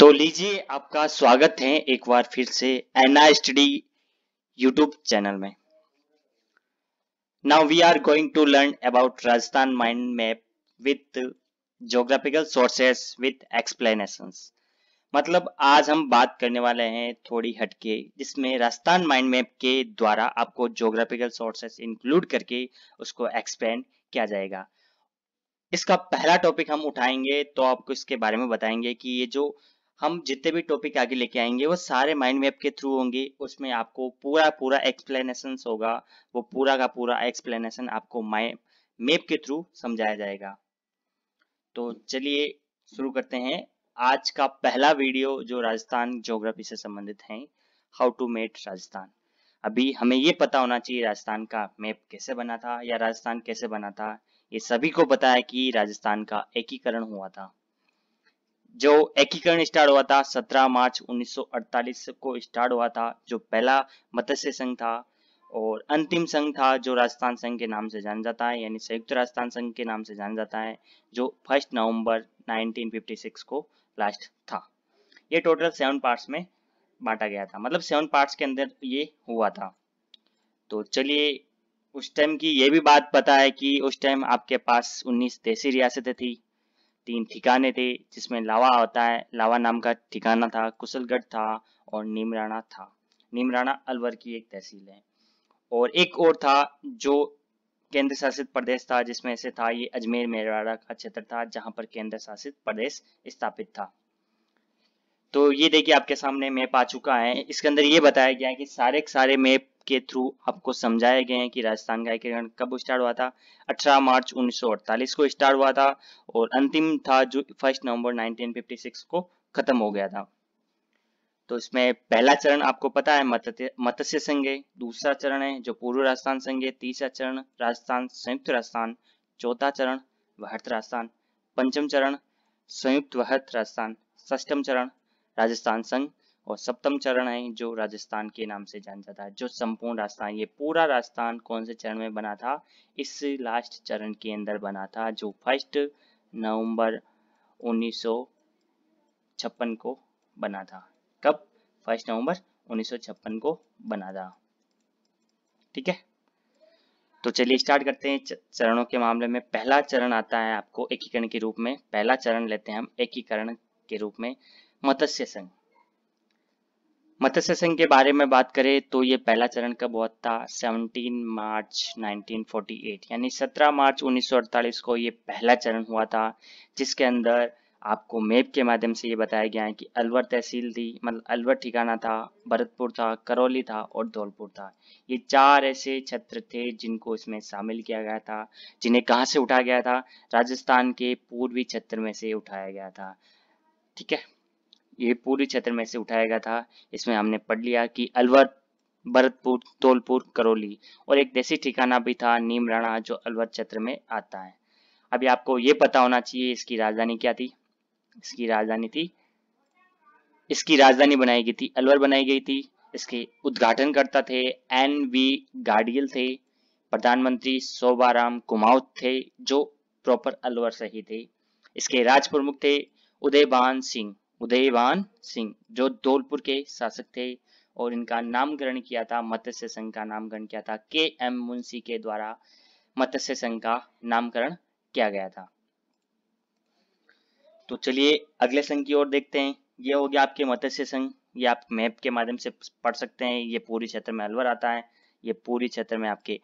तो लीजिए आपका स्वागत है एक बार फिर से एना स्टडी यूट्यूब चैनल में now we are going to learn about Rajasthan mind map with geographical sources with explanation मतलब आज हम बात करने वाले हैं थोड़ी हटके जिसमें राजस्थान माइंड मैप के द्वारा आपको जोग्राफिकल सोर्सेस इंक्लूड करके उसको एक्सप्लेन किया जाएगा इसका पहला टॉपिक हम उठाएंगे तो आपको इसके बारे में बताएंगे कि ये जो हम जितने भी टॉपिक आगे लेके आएंगे वो सारे माइंड मैप के थ्रू होंगे उसमें आपको पूरा पूरा एक्सप्लेनेशन होगा वो पूरा का पूरा एक्सप्लेनेशन आपको मैप के थ्रू समझाया जाएगा तो चलिए शुरू करते हैं आज का पहला वीडियो जो राजस्थान ज्योग्राफी से संबंधित है हाउ टू मेट राजस्थान अभी हमें ये पता होना चाहिए राजस्थान का मैप कैसे बना था या राजस्थान कैसे बना था ये सभी को पता है कि राजस्थान का एकीकरण हुआ था जो एकीकरण स्टार्ट हुआ था 17 मार्च 1948 को स्टार्ट हुआ था जो पहला मत्स्य संघ था और अंतिम संघ था जो राजस्थान संघ के नाम से जाना जाता है यानी संयुक्त राजस्थान संघ के नाम से जाना जाता है जो फर्स्ट नवंबर 1956 को लास्ट था ये टोटल सेवन पार्ट्स में बांटा गया था मतलब सेवन पार्ट्स के अंदर ये हुआ था तो चलिए उस टाइम की ये भी बात पता है कि उस टाइम आपके पास 19 देसी रियासतें थी तीन ठिकाने थे जिसमें लावा होता है लावा नाम का ठिकाना था कुशलगढ़ था और नीमराणा था नीमराणा अलवर की एक तहसील है और एक और था जो केंद्र शासित प्रदेश था जिसमें से था ये अजमेर मेरवाड़ा का क्षेत्र था जहां पर केंद्र शासित प्रदेश स्थापित था तो ये देखिए आपके सामने मैप आ चुका है इसके अंदर ये बताया गया है कि सारे सारे मैप के थ्रू आपको समझाए गए हैं कि राजस्थान का एकीकरण कब स्टार्ट हुआ था 18 मार्च 1948 को स्टार्ट हुआ था और अंतिम था जो फर्स्ट नवंबर 1956 को खत्म हो गया था तो इसमें पहला चरण आपको पता है मत्स्य संघ दूसरा चरण है जो पूर्व राजस्थान संघ तीसरा चरण राजस्थान संयुक्त राजस्थान चौथा चरण वहत राजस्थान पंचम चरण संयुक्त वहत राजस्थान सष्टम चरण राजस्थान संघ और सप्तम चरण है जो राजस्थान के नाम से जाना जाता है जो संपूर्ण राजस्थान ये पूरा राजस्थान कौन से चरण में बना था इस लास्ट चरण के अंदर बना था जो फर्स्ट नवंबर उन्नीस को बना था कब फर्स्ट नवंबर उन्नीस को बना था ठीक है तो चलिए स्टार्ट करते हैं चरणों के मामले में पहला चरण आता है आपको एकीकरण के रूप में पहला चरण लेते हैं हम एकीकरण के रूप में मत्स्य संघ मत्स्य संघ के बारे में बात करें तो ये पहला चरण कब हुआ था 17 मार्च 1948 यानी 17 मार्च 1948 को ये पहला चरण हुआ था जिसके अंदर आपको मैप के माध्यम से ये बताया गया है कि अलवर तहसील थी मतलब अलवर ठिकाना था भरतपुर था करौली था और धौलपुर था ये चार ऐसे क्षेत्र थे जिनको इसमें शामिल किया गया था जिन्हें कहाँ से उठाया गया था राजस्थान के पूर्वी क्षेत्र में से उठाया गया था ठीक है ये पूरी क्षेत्र में से उठाया गया था इसमें हमने पढ़ लिया कि अलवर भरतपुर तोलपुर करौली और एक देसी ठिकाना भी था नीमराणा जो अलवर क्षेत्र में आता है अभी आपको ये पता होना चाहिए इसकी राजधानी क्या थी इसकी राजधानी थी इसकी राजधानी बनाई गई थी अलवर बनाई गई थी इसके उद्घाटन करता थे एन वी गाडियल थे प्रधानमंत्री सोबाराम कुमाऊत थे जो प्रॉपर अलवर से ही थे इसके राज प्रमुख थे उदयभान सिंह उदयवान सिंह जो धौलपुर के शासक थे और इनका नामकरण किया था मत्स्य संघ का नामकरण किया था के एम मुंशी के द्वारा मत्स्य संघ का नामकरण किया गया था तो चलिए अगले संघ की ओर देखते हैं ये हो गया आपके मत्स्य संघ ये आप मैप के माध्यम से पढ़ सकते हैं ये पूरी क्षेत्र में अलवर आता है ये पूरी क्षेत्र में आपके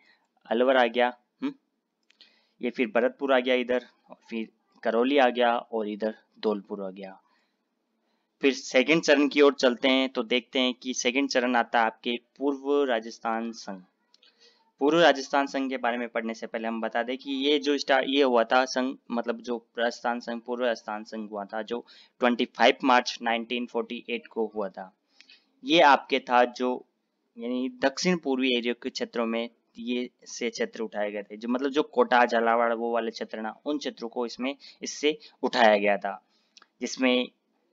अलवर आ गया हम्म ये फिर भरतपुर आ गया इधर फिर करौली आ गया और इधर धौलपुर आ गया फिर सेकंड चरण की ओर चलते हैं तो देखते हैं कि सेकंड चरण आता है आपके पूर्व राजस्थान संघ पूर्व राजस्थान संघ के बारे में पढ़ने से पहले हम बता दें कि ये जो स्टार्ट ये हुआ था संघ मतलब जो राजस्थान संघ पूर्व राजस्थान संघ हुआ था जो 25 मार्च 1948 को हुआ था ये आपके था जो यानी दक्षिण पूर्वी एरिया के क्षेत्रों में ये से क्षेत्र उठाए गए थे जो मतलब जो कोटा झालावाड़ वो वाले क्षेत्र ना उन क्षेत्रों को इसमें इससे उठाया गया था जिसमें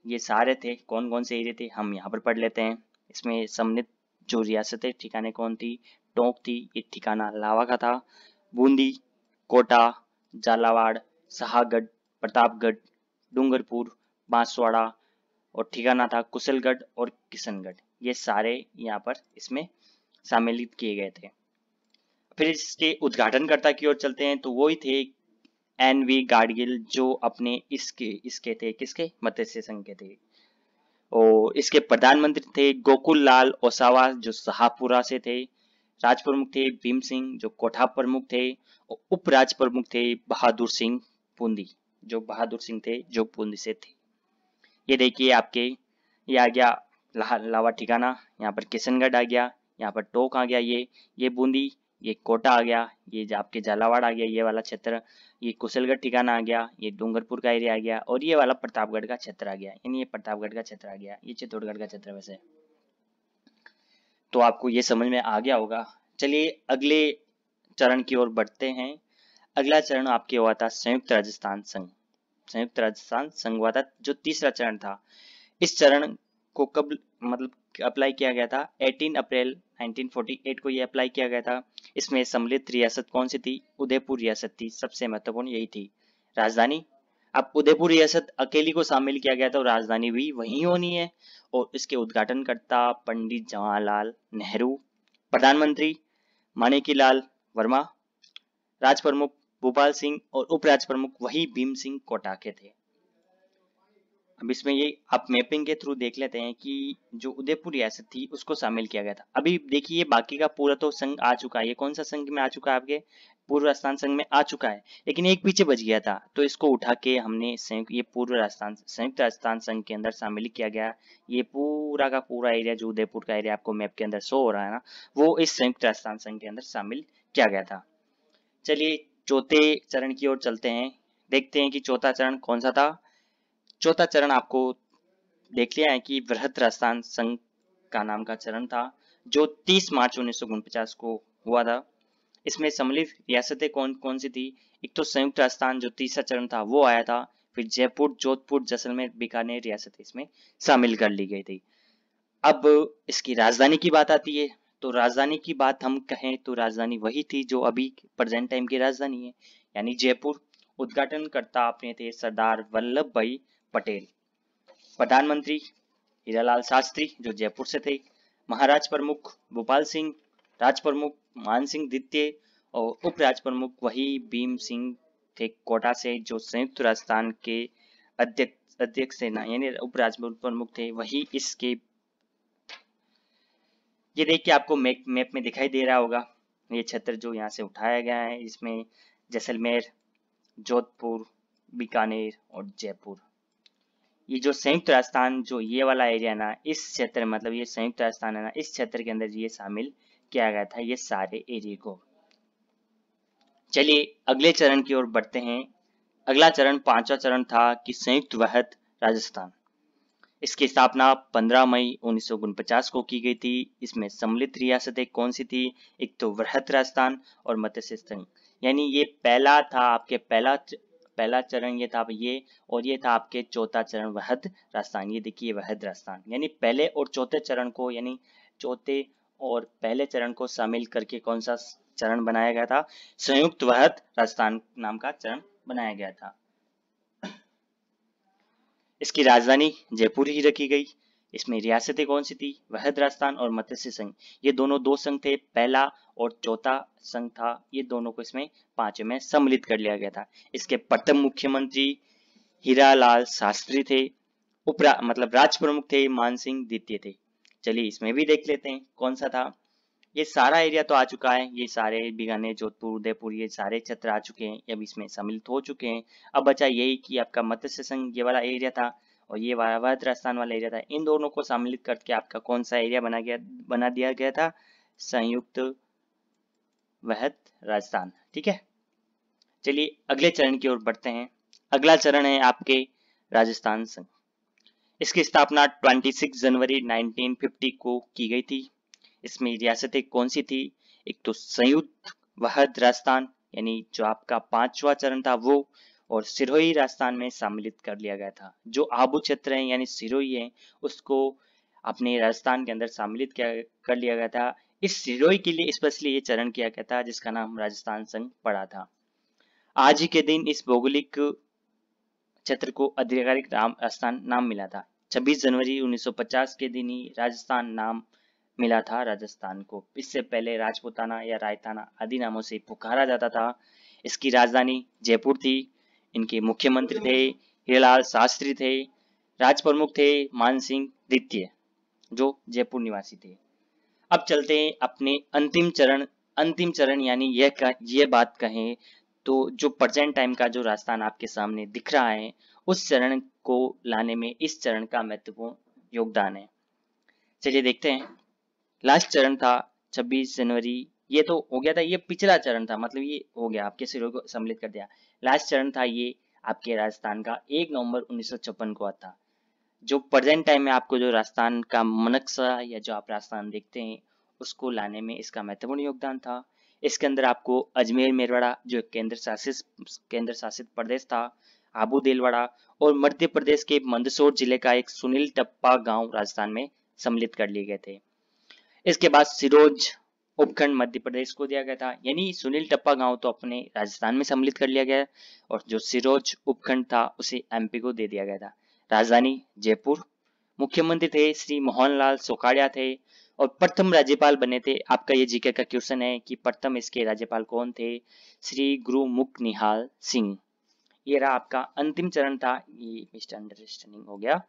ये सारे थे कौन कौन से एरिया थे हम यहाँ पर पढ़ लेते हैं इसमें सम्मिलित जो रियासतें ठिकाने कौन थी टोंक थी ये ठिकाना लावा का था बूंदी कोटा झालावाड़ सहागढ़ प्रतापगढ़ डूंगरपुर बांसवाड़ा और ठिकाना था कुशलगढ़ और किशनगढ़ ये सारे यहाँ पर इसमें शामिल किए गए थे फिर इसके उद्घाटनकर्ता की ओर चलते हैं तो वो ही थे एन वी गाडगिल जो अपने इसके इसके थे किसके मत्स्य संघ के थे और इसके प्रधानमंत्री थे गोकुल लाल ओसावा जो शाहपुरा से थे राज प्रमुख थे भीम सिंह जो कोठा प्रमुख थे और उपराज प्रमुख थे बहादुर सिंह बूंदी जो बहादुर सिंह थे जो बूंदी से थे ये देखिए आपके ये आ गया लावा ठिकाना यहाँ पर किशनगढ़ आ गया यहाँ पर टोक आ गया ये ये बूंदी ये कोटा आ गया ये आपके झालावाड़ आ गया ये वाला क्षेत्र ये कुशलगढ़ ठिकाना आ गया ये डूंगरपुर का एरिया आ गया और ये वाला प्रतापगढ़ का क्षेत्र आ गया यानी ये प्रतापगढ़ का क्षेत्र आ गया ये चित्तौड़गढ़ का क्षेत्र वैसे तो आपको ये समझ में आ गया होगा चलिए अगले चरण की ओर बढ़ते हैं अगला चरण आपके हुआ था संयुक्त राजस्थान संघ संयुक्त राजस्थान संघ हुआ था जो तीसरा चरण था इस चरण को कब मतलब अप्लाई किया गया था 18 अप्रैल 1948 को ये अप्लाई किया गया था इसमें सम्मिलित रियासत कौन सी थी उदयपुर रियासत थी सबसे महत्वपूर्ण यही थी राजधानी अब उदयपुर रियासत अकेली को शामिल किया गया था और राजधानी भी वही होनी है और इसके उद्घाटनकर्ता पंडित जवाहरलाल नेहरू प्रधानमंत्री माणिकी लाल वर्मा राज प्रमुख भोपाल सिंह और उपराज प्रमुख वही भीम सिंह कोटाके थे अब इसमें ये आप मैपिंग के थ्रू देख लेते हैं कि जो उदयपुर रियासत थी उसको शामिल किया गया था अभी देखिए बाकी का पूरा तो संघ आ चुका है ये कौन सा संघ में आ चुका है आपके पूर्व राजस्थान संघ में आ चुका है लेकिन एक पीछे बच गया था तो इसको उठा के हमने संयुक्त ये पूर्व राजस्थान संयुक्त राजस्थान संघ के अंदर शामिल किया गया ये पूरा का पूरा एरिया जो उदयपुर का एरिया आपको मैप के अंदर शो हो रहा है ना वो इस संयुक्त राजस्थान संघ के अंदर शामिल किया गया था चलिए चौथे चरण की ओर चलते हैं देखते हैं कि चौथा चरण कौन सा था चौथा चरण आपको देख लिया है कि वृहद राजस्थान संघ का नाम का चरण था जो 30 मार्च उन्नीस को हुआ था इसमें सम्मिलित रियासतें कौन कौन सी थी एक तो संयुक्त राजस्थान जो तीसरा चरण था वो आया था फिर जयपुर जोधपुर जैसलमेर बीकानेर रियासत इसमें शामिल कर ली गई थी अब इसकी राजधानी की बात आती है तो राजधानी की बात हम कहें तो राजधानी वही थी जो अभी प्रेजेंट टाइम की राजधानी है यानी जयपुर उद्घाटन करता अपने थे सरदार वल्लभ भाई पटेल प्रधानमंत्री हीरालाल शास्त्री जो जयपुर से थे महाराज प्रमुख भोपाल सिंह राज प्रमुख मान सिंह द्वितीय और उप राज प्रमुख वही भीम सिंह थे कोटा से जो संयुक्त राजस्थान के अध्यक्ष अध्यक्ष ना यानी उप राज प्रमुख थे वही इसके ये देख के आपको मैप मैप में दिखाई दे रहा होगा ये क्षेत्र जो यहाँ से उठाया गया है इसमें जैसलमेर जोधपुर बीकानेर और जयपुर ये जो संयुक्त राजस्थान जो ये वाला एरिया ना इस क्षेत्र मतलब ये संयुक्त राजस्थान है ना इस क्षेत्र के अंदर ये शामिल किया गया था ये सारे एरिए को चलिए अगले चरण की ओर बढ़ते हैं अगला चरण पांचवा चरण था कि संयुक्त वहत राजस्थान इसकी स्थापना 15 मई उन्नीस को की गई थी इसमें सम्मिलित रियासतें कौन सी थी एक तो वृहत राजस्थान और मत्स्य संघ यानी ये पहला था आपके पहला पहला चरण ये था ये और ये था आपके चौथा चरण वहद राजस्थान ये देखिए वहद राजस्थान यानी पहले और चौथे चरण को यानी चौथे और पहले चरण को शामिल करके कौन सा चरण बनाया गया था संयुक्त वहद राजस्थान नाम का चरण बनाया गया था इसकी राजधानी जयपुर ही रखी गई इसमें रियासतें कौन सी थी वहद राजस्थान और मत्स्य संघ ये दोनों दो संघ थे पहला और चौथा संघ था ये दोनों को इसमें पांच में सम्मिलित कर लिया गया था इसके प्रथम मुख्यमंत्री हीरालाल शास्त्री थे उपरा मतलब राज प्रमुख थे मान सिंह द्वितीय थे चलिए इसमें भी देख लेते हैं कौन सा था ये सारा एरिया तो आ चुका है ये सारे बीगाने जोधपुर उदयपुर ये सारे क्षेत्र आ चुके हैं अब इसमें सम्मिलित हो चुके हैं अब बचा यही कि आपका मत्स्य संघ ये वाला एरिया था और ये वारावाद राजस्थान वाला एरिया था इन दोनों को सम्मिलित करके आपका कौन सा एरिया बना गया बना दिया गया था संयुक्त वहत राजस्थान ठीक है चलिए अगले चरण की ओर बढ़ते हैं अगला चरण है आपके राजस्थान संघ इसकी स्थापना 26 जनवरी 1950 को की गई थी इसमें रियासतें कौन सी थी एक तो संयुक्त वहद राजस्थान यानी जो आपका पांचवा चरण था वो और सिरोही राजस्थान में सम्मिलित कर लिया गया था जो आबू क्षेत्र है यानी सिरोही है उसको अपने राजस्थान के अंदर सम्मिलित किया कर लिया गया था इस सिरोही के लिए स्पेशली ये चरण किया गया था जिसका नाम राजस्थान संघ पड़ा था आज ही के दिन इस भौगोलिक क्षेत्र को आधिकारिक राजस्थान नाम मिला था 26 जनवरी 1950 के दिन ही राजस्थान नाम मिला था राजस्थान को इससे पहले राजपुताना या रायताना आदि नामों से पुकारा जाता था इसकी राजधानी जयपुर थी इनके मुख्यमंत्री थे हिरलाल शास्त्री थे राज प्रमुख थे मान सिंह द्वितीय जो जयपुर निवासी थे अब चलते हैं अपने अंतिम चरण अंतिम चरण यानी यह यह बात कहें तो जो प्रजेंट टाइम का जो राजस्थान आपके सामने दिख रहा है उस चरण को लाने में इस चरण का महत्वपूर्ण योगदान है चलिए देखते हैं लास्ट चरण था 26 जनवरी ये तो हो गया था ये पिछला चरण था मतलब ये हो गया आपके सिरों को सम्मिलित कर दिया लास्ट चरण था ये आपके राजस्थान का एक नवंबर उन्नीस को आता था जो प्रेजेंट टाइम में आपको जो राजस्थान का मनकसा या जो आप राजस्थान देखते हैं उसको लाने में इसका महत्वपूर्ण योगदान था इसके अंदर आपको अजमेर मेरवाड़ा जो केंद्र शासित केंद्र शासित प्रदेश था आबू देलवाड़ा और मध्य प्रदेश के मंदसौर जिले का एक सुनील टप्पा गांव राजस्थान में सम्मिलित कर लिए गए थे इसके बाद सिरोज उपखंड मध्य प्रदेश को दिया गया था यानी सुनील टप्पा गांव तो अपने राजस्थान में सम्मिलित कर लिया गया और जो सिरोज उपखंड था उसे एमपी को दे दिया गया था राजधानी जयपुर मुख्यमंत्री थे श्री मोहनलाल सोकाड़िया थे और प्रथम राज्यपाल बने थे आपका ये जीके का क्वेश्चन है कि प्रथम इसके राज्यपाल कौन थे श्री गुरु मुख निहाल सिंह ये रहा आपका अंतिम चरण था ये अंडरस्टैंडिंग हो गया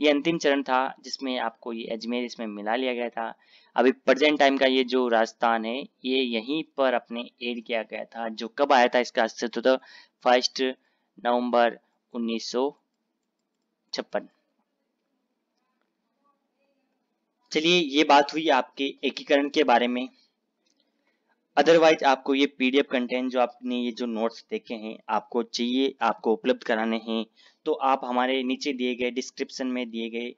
ये अंतिम चरण था जिसमें आपको ये अजमेर इसमें मिला लिया गया था अभी प्रेजेंट टाइम का ये जो राजस्थान है ये यहीं पर अपने एड किया गया था जो कब आया था इसका अस्तित्व तो फर्स्ट नवंबर उन्नीस चलिए ये बात हुई आपके एकीकरण के बारे में अदरवाइज आपको ये पीडीएफ कंटेंट जो आपने ये जो नोट्स देखे हैं आपको चाहिए आपको उपलब्ध कराने हैं तो आप हमारे नीचे दिए गए डिस्क्रिप्शन में दिए गए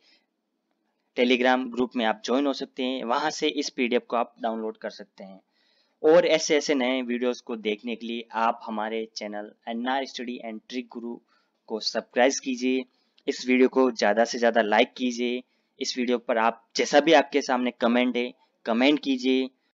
टेलीग्राम ग्रुप में आप ज्वाइन हो सकते हैं वहां से इस पीडीएफ को आप डाउनलोड कर सकते हैं और ऐसे ऐसे नए वीडियोस को देखने के लिए आप हमारे channel NR study and trick guru को सब्सक्राइब कीजिए इस वीडियो को ज़्यादा से ज़्यादा लाइक कीजिए इस वीडियो पर आप जैसा भी आपके सामने कमेंट है कमेंट कीजिए